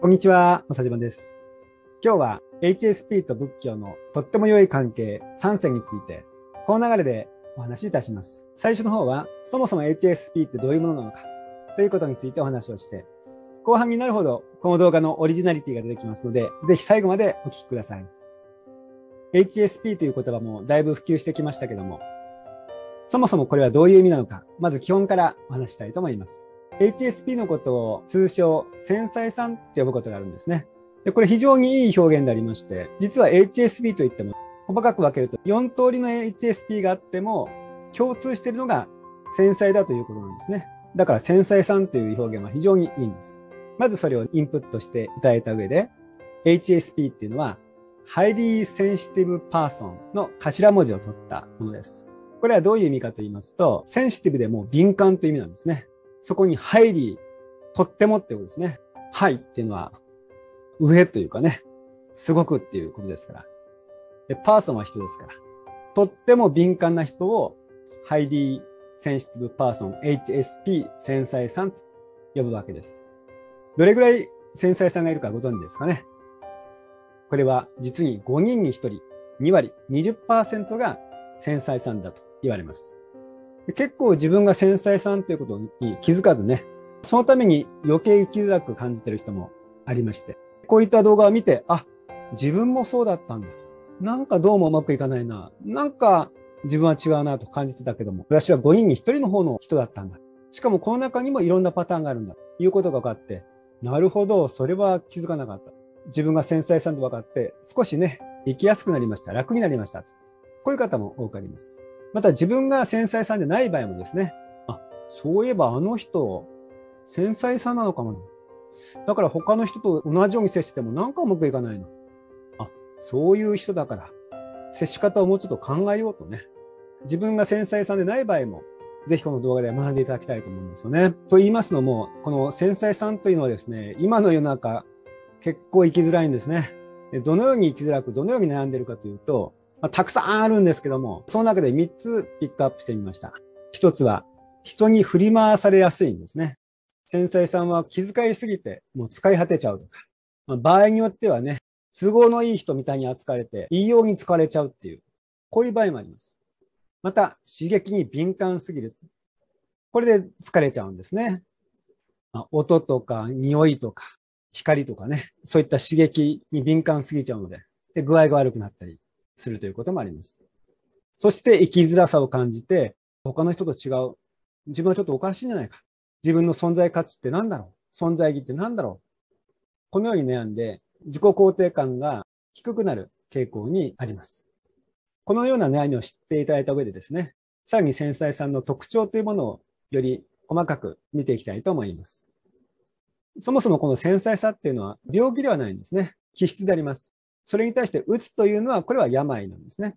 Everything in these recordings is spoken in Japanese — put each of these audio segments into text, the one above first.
こんにちは、まさじまです。今日は HSP と仏教のとっても良い関係3選について、この流れでお話しいたします。最初の方は、そもそも HSP ってどういうものなのかということについてお話をして、後半になるほどこの動画のオリジナリティが出てきますので、ぜひ最後までお聞きください。HSP という言葉もだいぶ普及してきましたけども、そもそもこれはどういう意味なのか、まず基本からお話したいと思います。HSP のことを通称繊細さんって呼ぶことがあるんですね。で、これ非常にいい表現でありまして、実は HSP といっても細かく分けると4通りの HSP があっても共通しているのが繊細だということなんですね。だから繊細さんという表現は非常にいいんです。まずそれをインプットしていただいた上で、HSP っていうのは Highly Sensitive Person の頭文字を取ったものです。これはどういう意味かと言いますと、センシティブでも敏感という意味なんですね。そこに入り、とってもってことですね。はいっていうのは、上というかね、すごくっていうことですから。で、パーソンは人ですから。とっても敏感な人を、ハイリーセンシティブパーソン、HSP 繊細さんと呼ぶわけです。どれぐらい繊細さんがいるかご存知ですかね。これは実に5人に1人、2割、20%が繊細さんだと言われます。結構自分が繊細さんということに気づかずね、そのために余計生きづらく感じてる人もありまして、こういった動画を見て、あ、自分もそうだったんだ。なんかどうもうまくいかないな。なんか自分は違うなと感じてたけども、私は5人に1人の方の人だったんだ。しかもこの中にもいろんなパターンがあるんだ。ということが分かって、なるほど、それは気づかなかった。自分が繊細さんと分かって、少しね、生きやすくなりました。楽になりました。こういう方も多くあります。また自分が繊細さんじゃない場合もですね、あ、そういえばあの人、繊細さんなのかもだから他の人と同じように接してもなんかうまくいかないの。あ、そういう人だから、接し方をもうちょっと考えようとね。自分が繊細さんでない場合も、ぜひこの動画で学んでいただきたいと思うんですよね。と言いますのも、この繊細さんというのはですね、今の世の中、結構生きづらいんですね。どのように生きづらく、どのように悩んでるかというと、まあ、たくさんあるんですけども、その中で3つピックアップしてみました。1つは、人に振り回されやすいんですね。繊細さんは気遣いすぎて、もう使い果てちゃうとか、まあ、場合によってはね、都合のいい人みたいに扱われて、いいように疲れちゃうっていう、こういう場合もあります。また、刺激に敏感すぎる。これで疲れちゃうんですね。まあ、音とか匂いとか光とかね、そういった刺激に敏感すぎちゃうので、で具合が悪くなったり、するということもあります。そして生きづらさを感じて、他の人と違う。自分はちょっとおかしいんじゃないか。自分の存在価値って何だろう存在意義って何だろうこのように悩んで、自己肯定感が低くなる傾向にあります。このような悩みを知っていただいた上でですね、さらに繊細さんの特徴というものをより細かく見ていきたいと思います。そもそもこの繊細さっていうのは病気ではないんですね。気質であります。それに対してうつというのは、これは病なんですね。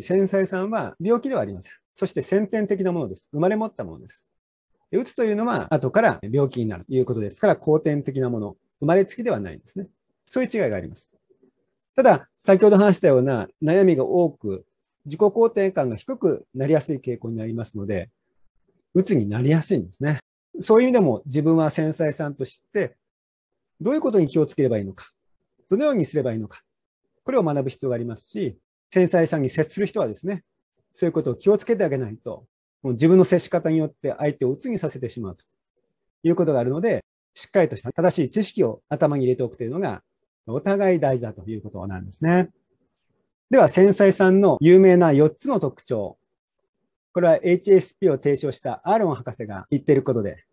繊細さんは病気ではありません。そして先天的なものです。生まれ持ったものです。うつというのは、後から病気になるということですから、後天的なもの、生まれつきではないんですね。そういう違いがあります。ただ、先ほど話したような悩みが多く、自己肯定感が低くなりやすい傾向になりますので、うつになりやすいんですね。そういう意味でも自分は繊細さんと知って、どういうことに気をつければいいのか。どのようにすればいいのか、これを学ぶ必要がありますし、繊細さに接する人はですね、そういうことを気をつけてあげないと、もう自分の接し方によって相手を鬱にさせてしまうということがあるので、しっかりとした正しい知識を頭に入れておくというのが、お互い大事だということなんですね。では、繊細さんの有名な4つの特徴。これは HSP を提唱したアーロン博士が言っていることで、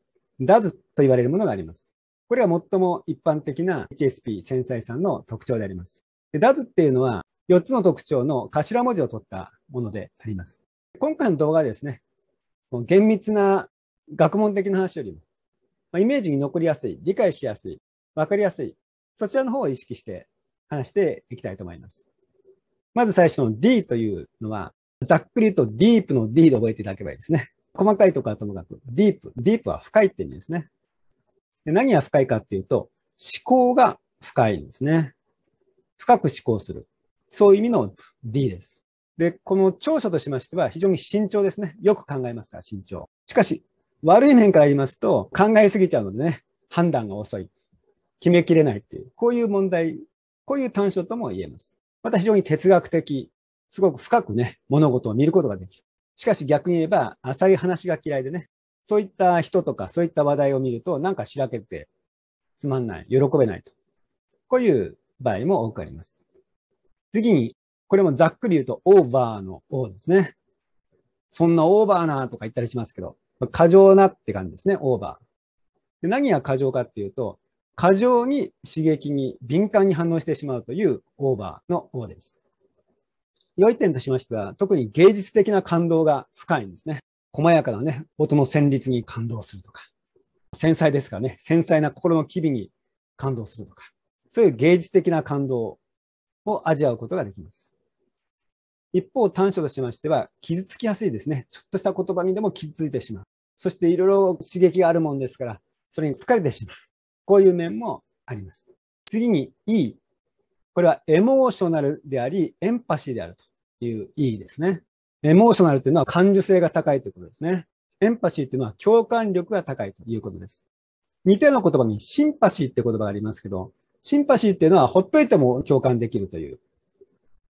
DAZ と言われるものがあります。これは最も一般的な HSP 繊細さんの特徴であります。で DAS っていうのは4つの特徴の頭文字を取ったものであります。今回の動画はですね、厳密な学問的な話よりも、まイメージに残りやすい、理解しやすい、わかりやすい、そちらの方を意識して話していきたいと思います。まず最初の D というのは、ざっくりとディープの D で覚えていただければいいですね。細かいところはともかく、ディープ。ディープは深いって意味ですね。何が深いかっていうと、思考が深いんですね。深く思考する。そういう意味の D です。で、この長所としましては非常に慎重ですね。よく考えますから、慎重。しかし、悪い面から言いますと、考えすぎちゃうのでね、判断が遅い。決めきれないっていう、こういう問題、こういう短所とも言えます。また非常に哲学的、すごく深くね、物事を見ることができる。しかし逆に言えば、浅い話が嫌いでね、そういった人とか、そういった話題を見ると、なんかしらけて、つまんない、喜べないと。こういう場合も多くあります。次に、これもざっくり言うと、オーバーの O ですね。そんなオーバーなとか言ったりしますけど、過剰なって感じですね、オーバー。で何が過剰かっていうと、過剰に刺激に敏感に反応してしまうというオーバーの O です。良い点としましては、特に芸術的な感動が深いんですね。細やかなね、音の旋律に感動するとか、繊細ですからね、繊細な心の機微に感動するとか、そういう芸術的な感動を味わうことができます。一方、短所としましては、傷つきやすいですね。ちょっとした言葉にでも傷ついてしまう。そしていろいろ刺激があるもんですから、それに疲れてしまう。こういう面もあります。次に E。これはエモーショナルであり、エンパシーであるという E ですね。エモーショナルというのは感受性が高いということですね。エンパシーというのは共感力が高いということです。似たような言葉にシンパシーって言葉がありますけど、シンパシーっていうのはほっといても共感できるという。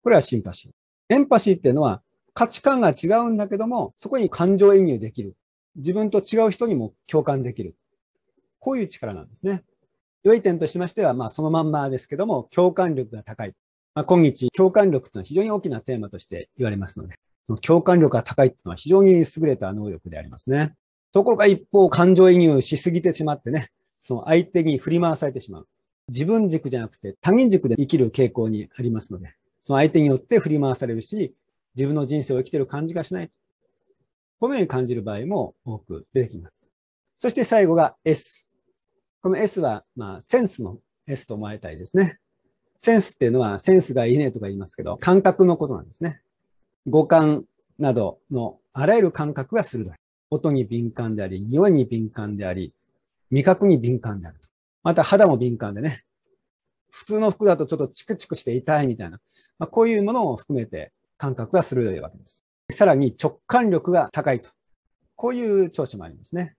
これはシンパシー。エンパシーっていうのは価値観が違うんだけども、そこに感情移入できる。自分と違う人にも共感できる。こういう力なんですね。良い点としましては、まあそのまんまですけども、共感力が高い。まあ、今日、共感力というのは非常に大きなテーマとして言われますので、その共感力が高いっていうのは非常に優れた能力でありますね。ところが一方、感情移入しすぎてしまってね、その相手に振り回されてしまう。自分軸じゃなくて他人軸で生きる傾向にありますので、その相手によって振り回されるし、自分の人生を生きてる感じがしない。このように感じる場合も多く出てきます。そして最後が S。この S は、まあ、センスの S と思われたいですね。センスっていうのは、センスがいいねとか言いますけど、感覚のことなんですね。五感などのあらゆる感覚が鋭い。音に敏感であり、匂いに敏感であり、味覚に敏感である。また肌も敏感でね、普通の服だとちょっとチクチクして痛いみたいな、まあ、こういうものを含めて感覚が鋭いわけです。さらに直感力が高いと。こういう調子もありますね。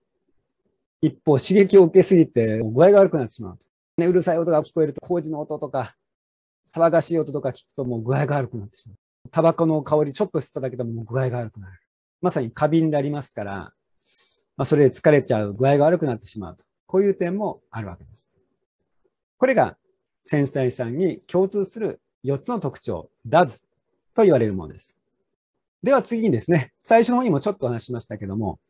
一方、刺激を受けすぎて具合が悪くなってしまうと。ね、うるさい音が聞こえると工事の音とか、騒がしい音とか聞くともう具合が悪くなってしまう。タバコの香りちょっと吸っただけでも具合が悪くなる。まさに過敏でありますから、まあ、それで疲れちゃう、具合が悪くなってしまうと。こういう点もあるわけです。これが繊細さんに共通する4つの特徴、d a と言われるものです。では次にですね、最初の方にもちょっと話しましたけども、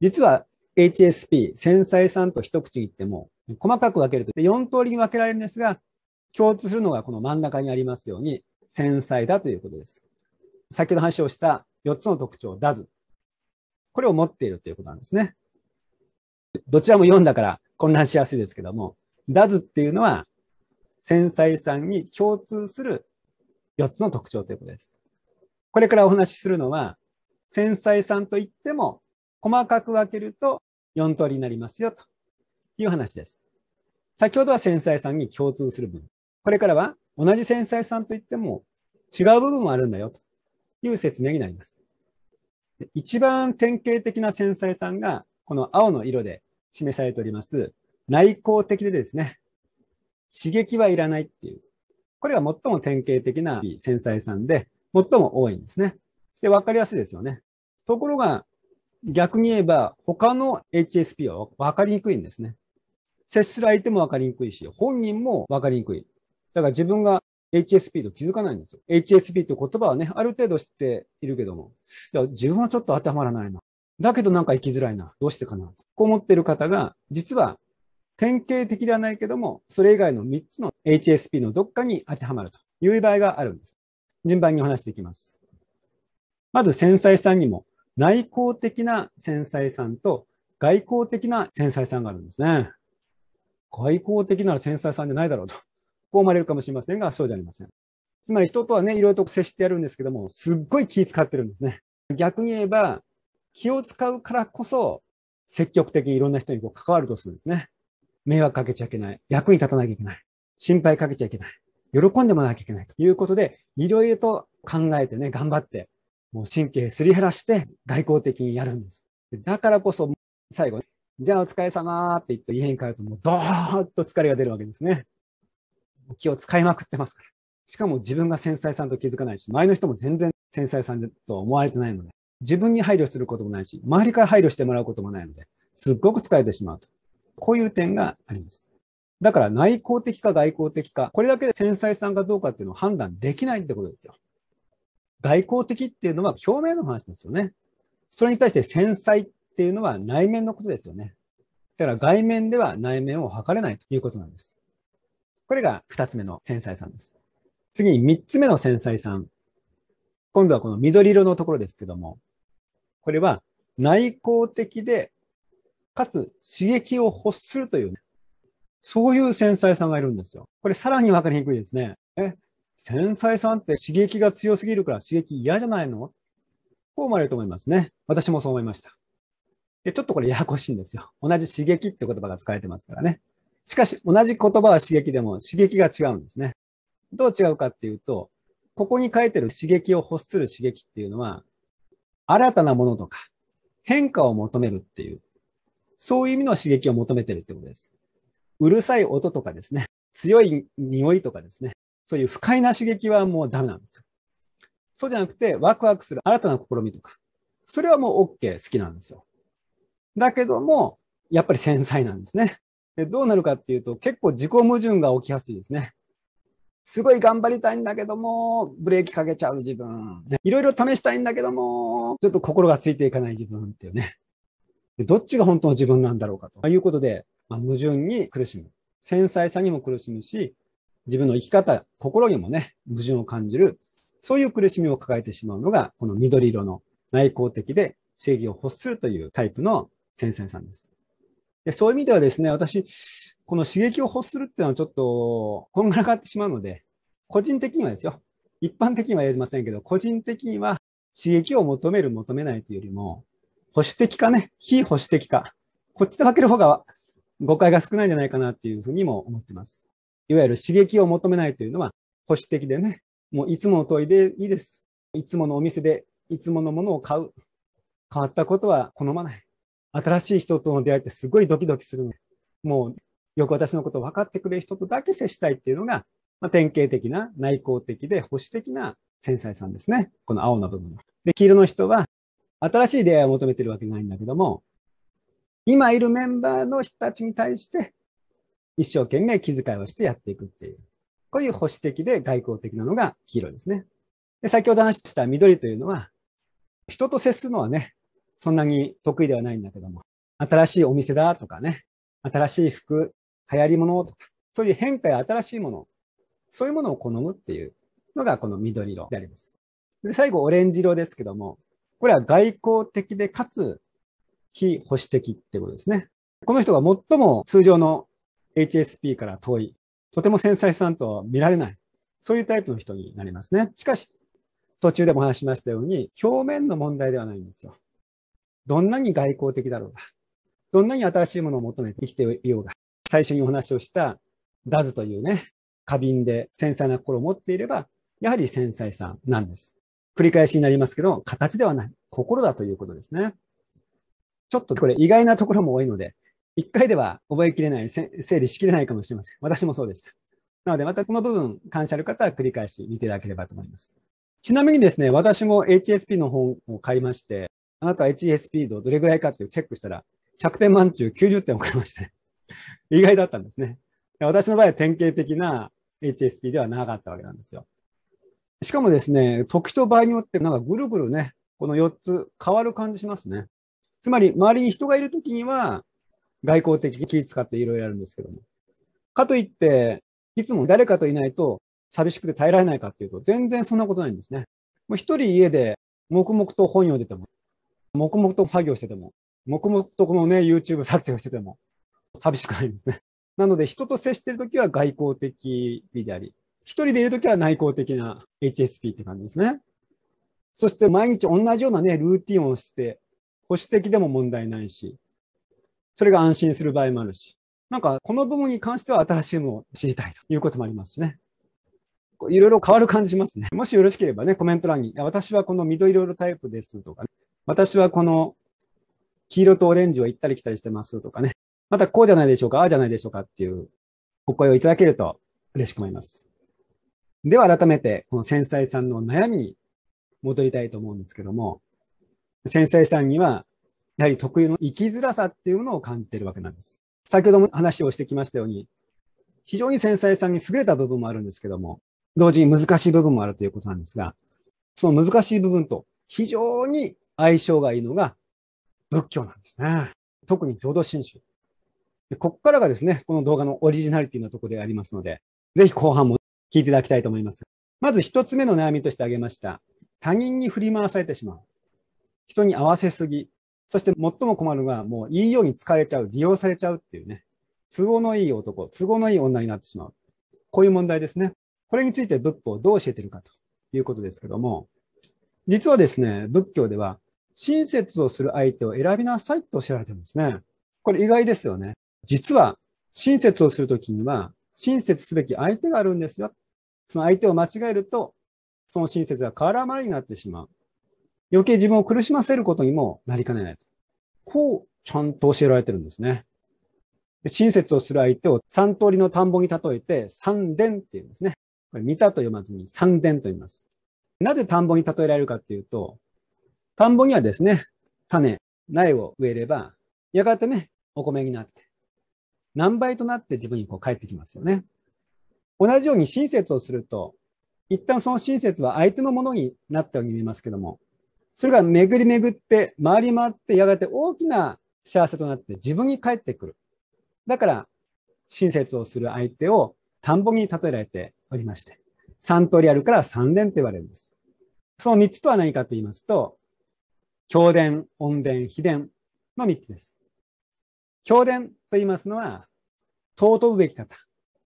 実は HSP、繊細さんと一口言っても、細かく分けると4通りに分けられるんですが、共通するのがこの真ん中にありますように、繊細だということです。先ほど話をした4つの特徴、ダズ。これを持っているということなんですね。どちらも4だから混乱しやすいですけども、ダズっていうのは繊細さんに共通する4つの特徴ということです。これからお話しするのは、繊細さんといっても細かく分けると4通りになりますよという話です。先ほどは繊細さんに共通する分。これからは同じ繊細さんといっても違う部分もあるんだよという説明になります。一番典型的な繊細さんが、この青の色で示されております、内向的でですね、刺激はいらないっていう。これが最も典型的な繊細さんで、最も多いんですね。で、わかりやすいですよね。ところが、逆に言えば、他の HSP は分かりにくいんですね。接する相手も分かりにくいし、本人も分かりにくい。だから自分が HSP と気づかないんですよ。HSP って言葉はね、ある程度知っているけども、いや、自分はちょっと当てはまらないな。だけどなんか生きづらいな。どうしてかな。こう思ってる方が、実は典型的ではないけども、それ以外の3つの HSP のどっかに当てはまるという場合があるんです。順番にお話していきます。まず、繊細さんにも内向的な繊細さんと外交的な繊細さんがあるんですね。外交的なら繊細さんじゃないだろうと。思われるかもしれませんが、そうじゃありません。つまり人とはね、いろいろと接してやるんですけども、すっごい気使ってるんですね。逆に言えば、気を使うからこそ、積極的にいろんな人にこう関わるとするんですね。迷惑かけちゃいけない。役に立たなきゃいけない。心配かけちゃいけない。喜んでもらわなきゃいけないということで、いろいろと考えてね、頑張って、もう神経すり減らして外交的にやるんです。だからこそ、最後、じゃあお疲れ様って言って家に帰るともうドーッと疲れが出るわけですね。気を使いまくってますから。しかも自分が繊細さんと気づかないし、周りの人も全然繊細さんと思われてないので、自分に配慮することもないし、周りから配慮してもらうこともないので、すっごく疲れてしまうと。こういう点があります。だから内向的か外向的か、これだけで繊細さんかどうかっていうのを判断できないってことですよ。外向的っていうのは表面の話ですよね。それに対して繊細っていうのは内面のことですよね。だから外面では内面を測れないということなんです。これが2つ目の繊細さんです。次に3つ目の繊細さん。今度はこの緑色のところですけども、これは内向的で、かつ刺激を欲するという、ね、そういう繊細さんがいるんですよ。これさらに分かりにくいですね。え、繊細さんって刺激が強すぎるから刺激嫌じゃないのこう思われると思いますね。私もそう思いました。で、ちょっとこれややこしいんですよ。同じ刺激って言葉が使われてますからね。しかし、同じ言葉は刺激でも刺激が違うんですね。どう違うかっていうと、ここに書いてる刺激を欲する刺激っていうのは、新たなものとか、変化を求めるっていう、そういう意味の刺激を求めてるってことです。うるさい音とかですね、強い匂いとかですね、そういう不快な刺激はもうダメなんですよ。そうじゃなくて、ワクワクする新たな試みとか、それはもう OK 好きなんですよ。だけども、やっぱり繊細なんですね。でどうなるかっていうと、結構自己矛盾が起きやすいですね。すごい頑張りたいんだけども、ブレーキかけちゃう自分。いろいろ試したいんだけども、ちょっと心がついていかない自分っていうね。でどっちが本当の自分なんだろうかということで、まあ、矛盾に苦しむ。繊細さにも苦しむし、自分の生き方、心にもね、矛盾を感じる。そういう苦しみを抱えてしまうのが、この緑色の内向的で正義を欲するというタイプの繊細さんです。でそういう意味ではですね、私、この刺激を欲するっていうのはちょっと、こんがらがってしまうので、個人的にはですよ、一般的には言えませんけど、個人的には刺激を求める、求めないというよりも、保守的かね、非保守的か、こっちで分ける方が誤解が少ないんじゃないかなっていうふうにも思ってます。いわゆる刺激を求めないというのは保守的でね、もういつもの問いでいいです。いつものお店でいつものものを買う。変わったことは好まない。新しい人との出会いってすごいドキドキする。もうよく私のことを分かってくれる人とだけ接したいっていうのが、まあ、典型的な内向的で保守的な繊細さんですね。この青の部分。で、黄色の人は新しい出会いを求めてるわけないんだけども、今いるメンバーの人たちに対して一生懸命気遣いをしてやっていくっていう。こういう保守的で外交的なのが黄色ですね。で先ほど話した緑というのは、人と接するのはね、そんなに得意ではないんだけども、新しいお店だとかね、新しい服、流行り物とか、そういう変化や新しいもの、そういうものを好むっていうのがこの緑色であります。で最後、オレンジ色ですけども、これは外交的でかつ非保守的ってことですね。この人が最も通常の HSP から遠い、とても繊細さんとは見られない、そういうタイプの人になりますね。しかし、途中でも話しましたように、表面の問題ではないんですよ。どんなに外交的だろうが、どんなに新しいものを求めて生きていようが、最初にお話をしたダズというね、過敏で繊細な心を持っていれば、やはり繊細さなんです。繰り返しになりますけど、形ではない、心だということですね。ちょっとこれ意外なところも多いので、一回では覚えきれない、整理しきれないかもしれません。私もそうでした。なので、またこの部分、感謝ある方は繰り返し見ていただければと思います。ちなみにですね、私も HSP の本を買いまして、あなたは HSP 度どれぐらいかっていうチェックしたら、100点満中90点を超えまして、意外だったんですね。私の場合は典型的な HSP ではなかったわけなんですよ。しかもですね、時と場合によってなんかぐるぐるね、この4つ変わる感じしますね。つまり、周りに人がいるときには、外交的に気使っていろいろやるんですけども。かといって、いつも誰かといないと寂しくて耐えられないかっていうと、全然そんなことないんですね。もう一人家で黙々と本読んでても、黙々と作業してても、黙々とこのね、YouTube 撮影をしてても、寂しくないんですね。なので、人と接してるときは外交的であり、一人でいるときは内向的な HSP って感じですね。そして毎日同じようなね、ルーティンをして、保守的でも問題ないし、それが安心する場合もあるし、なんかこの部分に関しては新しいものを知りたいということもありますしね。いろいろ変わる感じしますね。もしよろしければね、コメント欄に、私はこの緑色タイプですとか、ね、私はこの黄色とオレンジを行ったり来たりしてますとかね、またこうじゃないでしょうか、ああじゃないでしょうかっていうお声をいただけると嬉しく思います。では改めて、この繊細さんの悩みに戻りたいと思うんですけども、繊細さんには、やはり特有の生きづらさっていうものを感じているわけなんです。先ほども話をしてきましたように、非常に繊細さんに優れた部分もあるんですけども、同時に難しい部分もあるということなんですが、その難しい部分と非常に相性がいいのが仏教なんですね。特に浄土真宗。でここからがですね、この動画のオリジナリティのところでありますので、ぜひ後半も聞いていただきたいと思います。まず一つ目の悩みとして挙げました。他人に振り回されてしまう。人に合わせすぎ。そして最も困るのは、もういいように疲れちゃう、利用されちゃうっていうね。都合のいい男、都合のいい女になってしまう。こういう問題ですね。これについて仏法をどう教えてるかということですけども、実はですね、仏教では親切をする相手を選びなさいとおっしゃられてるんですね。これ意外ですよね。実は、親切をするときには、親切すべき相手があるんですよ。その相手を間違えると、その親切が絡まりになってしまう。余計自分を苦しませることにもなりかねないと。こう、ちゃんと教えられてるんですね。親切をする相手を三通りの田んぼに例えて、三伝っていうんですね。これ見たと読まずに三伝と言います。なぜ田んぼに例えられるかっていうと、田んぼにはですね、種、苗を植えれば、やがてね、お米になって、何倍となって自分にこう返ってきますよね。同じように親切をすると、一旦その親切は相手のものになったように見えますけども、それが巡り巡って、回り回って、やがて大きな幸せとなって自分に返ってくる。だから、親切をする相手を田んぼに例えられておりまして、3通りあるから3連と言われるんです。その3つとは何かと言いますと、教伝、音伝、秘伝の3つです。教伝と言いますのは、尊ぶべき方、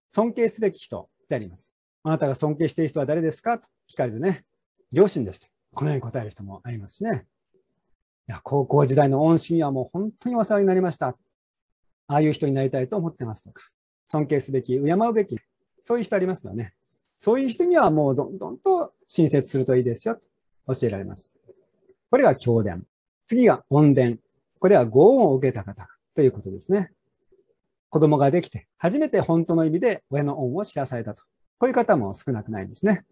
尊敬すべき人であります。あなたが尊敬している人は誰ですかと聞かれるね、両親ですと。このように答える人もありますしね。いや、高校時代の恩師にはもう本当にお世話になりました。ああいう人になりたいと思ってますとか、尊敬すべき、敬うべき、そういう人ありますよね。そういう人にはもうどんどんと親切するといいですよと教えられます。これが教伝。次が恩伝。これはご恩を受けた方ということですね。子供ができて、初めて本当の意味で親の恩を知らされたと。こういう方も少なくないですね。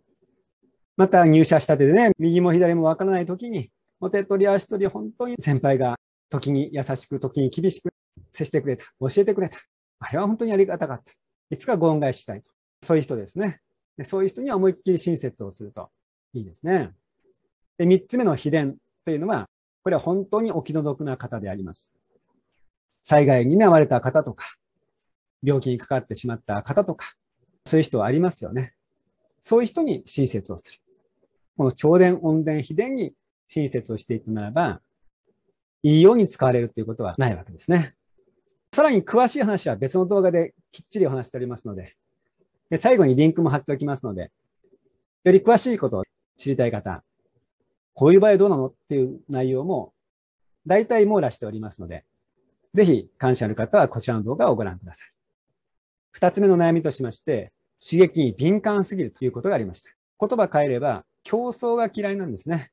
また入社したてでね、右も左もわからない時に、お手取り足取り本当に先輩が時に優しく、時に厳しく接してくれた、教えてくれた。あれは本当にありがたかった。いつかご恩返ししたいと。そういう人ですね。そういう人には思いっきり親切をするといいですね。で三つ目の秘伝。というのは、これは本当にお気の毒な方であります。災害に遭われた方とか、病気にかかってしまった方とか、そういう人はありますよね。そういう人に親切をする。この超伝、温伝、秘伝に親切をしていくならば、いいように使われるということはないわけですね。さらに詳しい話は別の動画できっちりお話しておりますので、で最後にリンクも貼っておきますので、より詳しいことを知りたい方、こういう場合どうなのっていう内容も大体網羅しておりますので、ぜひ関心ある方はこちらの動画をご覧ください。二つ目の悩みとしまして、刺激に敏感すぎるということがありました。言葉変えれば、競争が嫌いなんですね。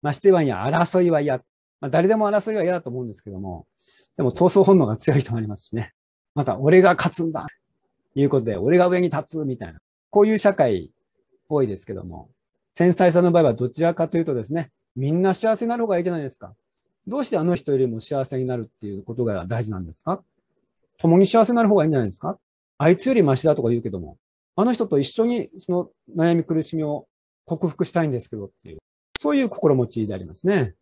ましてはや、争いは嫌。まあ、誰でも争いは嫌だと思うんですけども、でも闘争本能が強い人もありますしね。また、俺が勝つんだということで、俺が上に立つみたいな。こういう社会多いですけども、繊細さんの場合はどちらかというとですね、みんな幸せになる方がいいじゃないですか。どうしてあの人よりも幸せになるっていうことが大事なんですか共に幸せになる方がいいんじゃないですかあいつよりマシだとか言うけども、あの人と一緒にその悩み苦しみを克服したいんですけどっていう、そういう心持ちでありますね。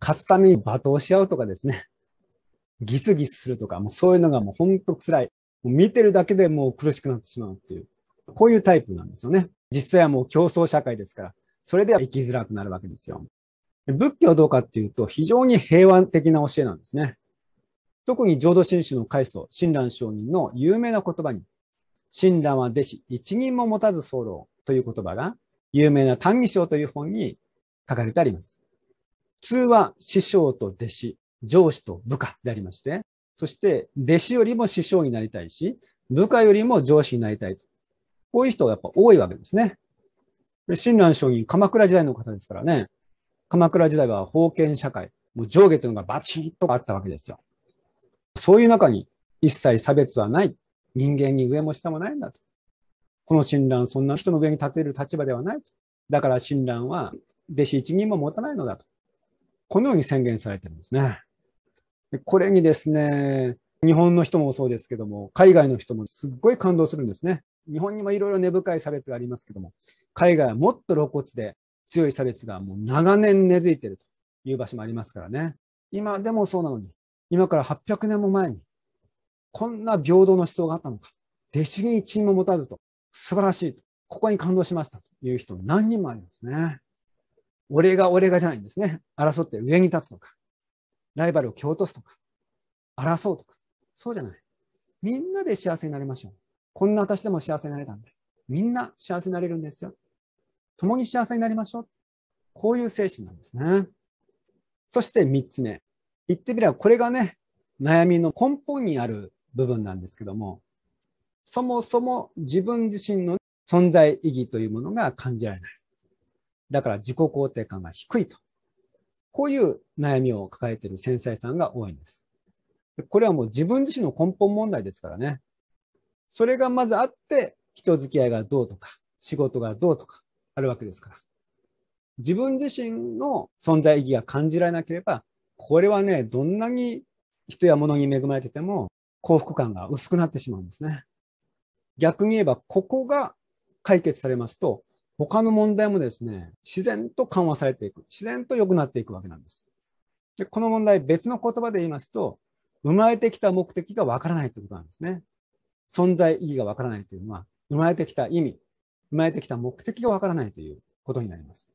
勝つために罵倒し合うとかですね、ギスギスするとか、もうそういうのがもうほんと辛い。もう見てるだけでもう苦しくなってしまうっていう、こういうタイプなんですよね。実際はもう競争社会ですから、それでは生きづらくなるわけですよ。仏教はどうかっていうと、非常に平和的な教えなんですね。特に浄土真宗の開祖、親鸞上人の有名な言葉に、親鸞は弟子、一人も持たず候という言葉が、有名な単義章という本に書かれてあります。普通は師匠と弟子、上司と部下でありまして、そして弟子よりも師匠になりたいし、部下よりも上司になりたいと。こういう人がやっぱ多いわけですね。親鸞聖人、鎌倉時代の方ですからね、鎌倉時代は封建社会、もう上下というのがバチッとあったわけですよ。そういう中に一切差別はない。人間に上も下もないんだと。この親鸞、そんな人の上に立てる立場ではない。だから親鸞は弟子一人も持たないのだと。このように宣言されてるんですね。これにですね、日本の人もそうですけども、海外の人もすっごい感動するんですね。日本にもいろいろ根深い差別がありますけども、海外はもっと露骨で強い差別がもう長年根付いているという場所もありますからね。今でもそうなのに、今から800年も前に、こんな平等の思想があったのか、弟子に一員も持たずと、素晴らしいと、ここに感動しましたという人何人もありますね。俺が俺がじゃないんですね。争って上に立つとか、ライバルを蹴落とすとか、争うとか、そうじゃない。みんなで幸せになりましょう。こんな私でも幸せになれたんだ。みんな幸せになれるんですよ。共に幸せになりましょう。こういう精神なんですね。そして3つ目。言ってみればこれがね、悩みの根本にある部分なんですけども、そもそも自分自身の存在意義というものが感じられない。だから自己肯定感が低いと。こういう悩みを抱えている繊細さんが多いんです。これはもう自分自身の根本問題ですからね。それがまずあって、人付き合いがどうとか、仕事がどうとか、あるわけですから。自分自身の存在意義が感じられなければ、これはね、どんなに人や物に恵まれてても幸福感が薄くなってしまうんですね。逆に言えば、ここが解決されますと、他の問題もですね、自然と緩和されていく、自然と良くなっていくわけなんです。でこの問題、別の言葉で言いますと、生まれてきた目的がわからないということなんですね。存在意義がわからないというのは、生まれてきた意味、生まれてきた目的がわからないということになります。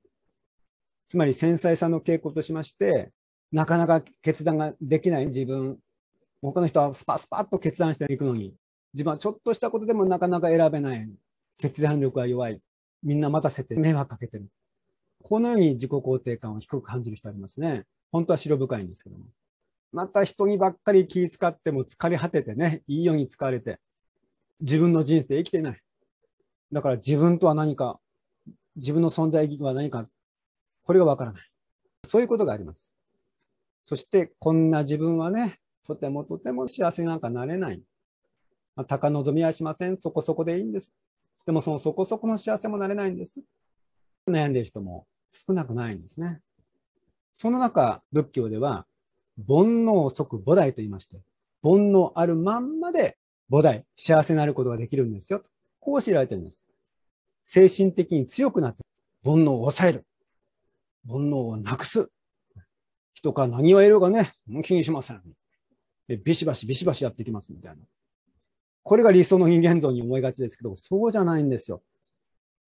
つまり繊細さの傾向としまして、なかなか決断ができない自分、他の人はスパスパッと決断していくのに、自分はちょっとしたことでもなかなか選べない、決断力が弱い、みんな待たせて迷惑かけてる。このように自己肯定感を低く感じる人ありますね。本当は白深いんですけども。また人にばっかり気遣っても疲れ果ててね、いいように使われて、自分の人生生きてない。だから自分とは何か、自分の存在意義は何か、これがわからない。そういうことがあります。そしてこんな自分はね、とてもとても幸せなんかなれない。まあ、高望みはしません。そこそこでいいんです。でもそのそこそこの幸せもなれないんです。悩んでいる人も少なくないんですね。その中、仏教では、煩悩即菩提と言いまして、煩悩あるまんまで菩提、幸せになることができるんですよ。こう知られてるんです。精神的に強くなって、煩悩を抑える。煩悩をなくす。人か何を得ようがね、気にしません。で、ビシバシビシバシやってきますみたいな。これが理想の人間像に思いがちですけど、そうじゃないんですよ。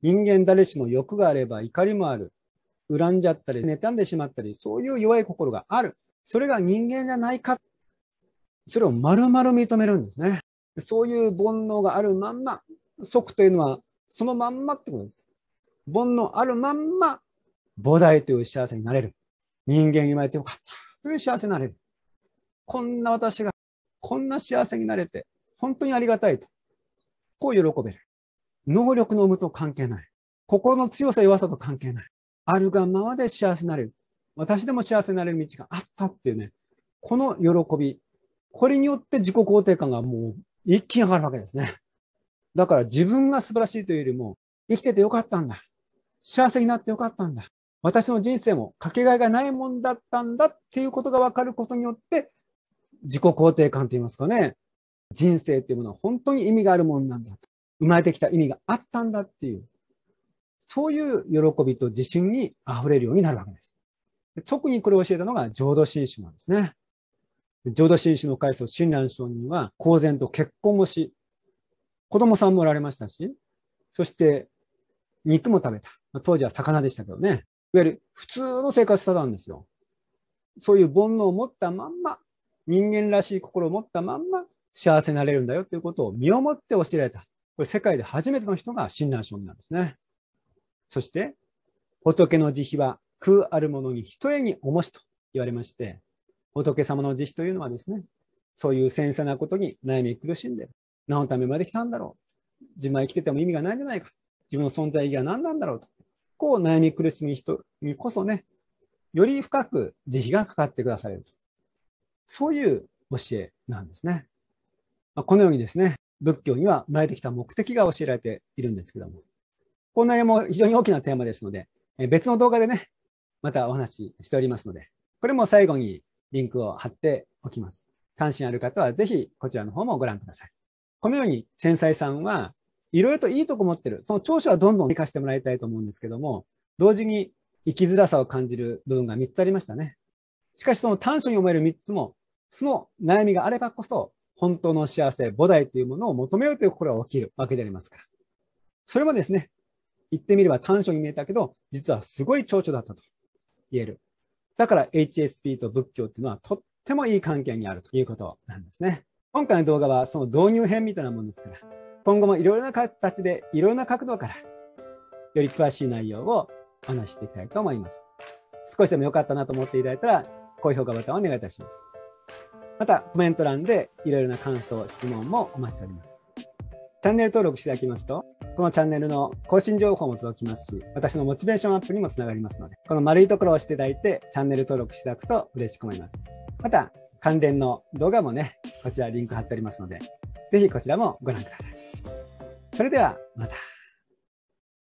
人間誰しも欲があれば怒りもある。恨んじゃったり、妬んでしまったり、そういう弱い心がある。それが人間じゃないか。それを丸々認めるんですね。そういう煩悩があるまんま、即というのはそのまんまってことです。煩悩あるまんま、菩提という幸せになれる。人間に生まれてよかったという幸せになれる。こんな私が、こんな幸せになれて、本当にありがたいと。こう喜べる。能力の有無と関係ない。心の強さ弱さと関係ない。あるがままで幸せになれる。私でも幸せになれる道があったっていうね、この喜び、これによって自己肯定感がもう一気に上がるわけですね。だから自分が素晴らしいというよりも、生きててよかったんだ。幸せになってよかったんだ。私の人生もかけがえがないもんだったんだっていうことが分かることによって、自己肯定感といいますかね、人生っていうものは本当に意味があるもんなんだ。生まれてきた意味があったんだっていう、そういう喜びと自信に溢れるようになるわけです。特にこれを教えたのが浄土真宗なんですね。浄土真宗の開祖、親鸞聖人は、公然と結婚もし、子供さんもおられましたし、そして肉も食べた。当時は魚でしたけどね。いわゆる普通の生活してたんですよ。そういう煩悩を持ったまんま、人間らしい心を持ったまんま、幸せになれるんだよということを身をもって教えられた。これ世界で初めての人が親鸞聖人なんですね。そして、仏の慈悲は空あるものに一重に重しと言われまして、仏様の慈悲というのはですね、そういう繊細なことに悩み苦しんで、何のためまで来たんだろう。自分は生きてても意味がないんじゃないか。自分の存在意義は何なんだろうと。こう悩み苦しむ人にこそね、より深く慈悲がかかってくだされると。そういう教えなんですね。まあ、このようにですね、仏教には生まれてきた目的が教えられているんですけども、この辺も非常に大きなテーマですので、別の動画でね、またお話ししておりますので、これも最後にリンクを貼っておきます。関心ある方はぜひこちらの方もご覧ください。このように繊細さんはいろいろといいとこ持ってる。その長所はどんどん生かしてもらいたいと思うんですけども、同時に生きづらさを感じる部分が3つありましたね。しかしその短所に思える3つも、その悩みがあればこそ、本当の幸せ、母体というものを求めようという心が起きるわけでありますから。それもですね、言ってみれば短所に見えたけど、実はすごい長所だったと言える。だから HSP と仏教っていうのはとってもいい関係にあるということなんですね。今回の動画はその導入編みたいなものですから、今後もいろいろな形でいろいろな角度からより詳しい内容をお話していきたいと思います。少しでも良かったなと思っていただいたら、高評価ボタンをお願いいたします。また、コメント欄でいろいろな感想、質問もお待ちしております。チャンネル登録していただきますと、このチャンネルの更新情報も届きますし、私のモチベーションアップにもつながりますので、この丸いところを押していただいて、チャンネル登録していただくと嬉しく思います。また、関連の動画もね、こちらリンク貼っておりますので、ぜひこちらもご覧ください。それではまた。